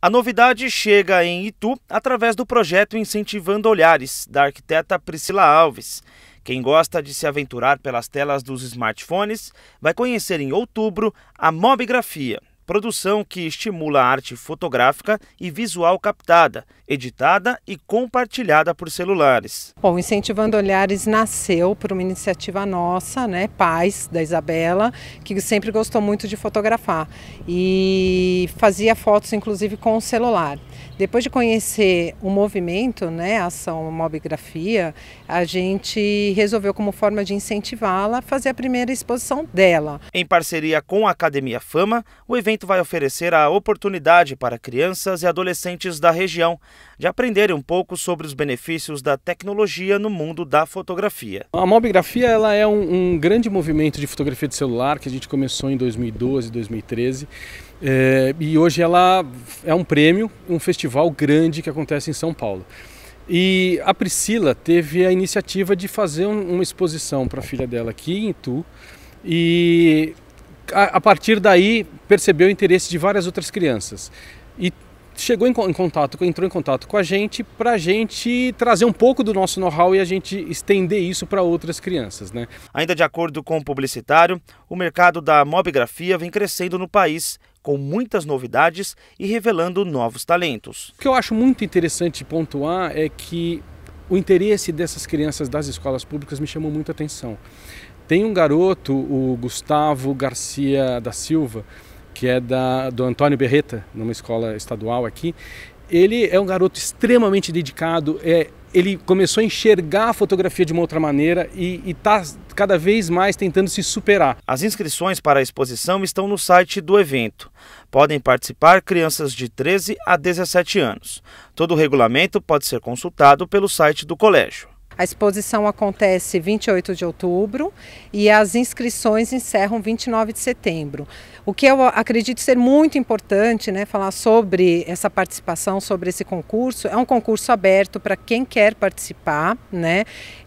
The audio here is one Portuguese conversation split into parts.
A novidade chega em Itu através do projeto Incentivando Olhares, da arquiteta Priscila Alves. Quem gosta de se aventurar pelas telas dos smartphones vai conhecer em outubro a mobigrafia produção que estimula a arte fotográfica e visual captada, editada e compartilhada por celulares. Bom, Incentivando Olhares nasceu por uma iniciativa nossa, né, Paz, da Isabela, que sempre gostou muito de fotografar e fazia fotos inclusive com o celular. Depois de conhecer o movimento, né, a ação Mobigrafia, a gente resolveu como forma de incentivá-la fazer a primeira exposição dela. Em parceria com a Academia Fama, o evento vai oferecer a oportunidade para crianças e adolescentes da região de aprender um pouco sobre os benefícios da tecnologia no mundo da fotografia. A mobigrafia ela é um, um grande movimento de fotografia de celular que a gente começou em 2012, 2013. É, e hoje ela é um prêmio, um festival grande que acontece em São Paulo. E a Priscila teve a iniciativa de fazer um, uma exposição para a filha dela aqui em Itu. E a, a partir daí percebeu o interesse de várias outras crianças. E chegou em, em contato, entrou em contato com a gente para a gente trazer um pouco do nosso know-how e a gente estender isso para outras crianças. Né? Ainda de acordo com o publicitário, o mercado da mobigrafia vem crescendo no país, com muitas novidades e revelando novos talentos. O que eu acho muito interessante pontuar é que o interesse dessas crianças das escolas públicas me chamou muita atenção. Tem um garoto, o Gustavo Garcia da Silva, que é da, do Antônio Berreta, numa escola estadual aqui. Ele é um garoto extremamente dedicado, é, ele começou a enxergar a fotografia de uma outra maneira e está cada vez mais tentando se superar. As inscrições para a exposição estão no site do evento. Podem participar crianças de 13 a 17 anos. Todo o regulamento pode ser consultado pelo site do colégio. A exposição acontece 28 de outubro e as inscrições encerram 29 de setembro. O que eu acredito ser muito importante, né, falar sobre essa participação, sobre esse concurso, é um concurso aberto para quem quer participar, né?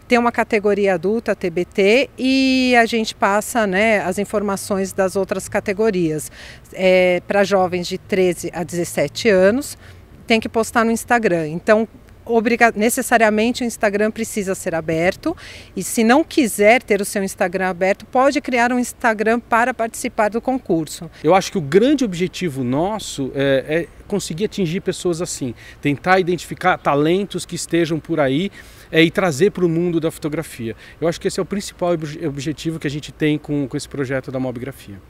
Tem uma categoria adulta, TBT, e a gente passa né, as informações das outras categorias. É, para jovens de 13 a 17 anos, tem que postar no Instagram. Então, obriga necessariamente o Instagram precisa ser aberto e se não quiser ter o seu Instagram aberto, pode criar um Instagram para participar do concurso. Eu acho que o grande objetivo nosso é, é conseguir atingir pessoas assim, tentar identificar talentos que estejam por aí é, e trazer para o mundo da fotografia. Eu acho que esse é o principal objetivo que a gente tem com, com esse projeto da Mobgrafia.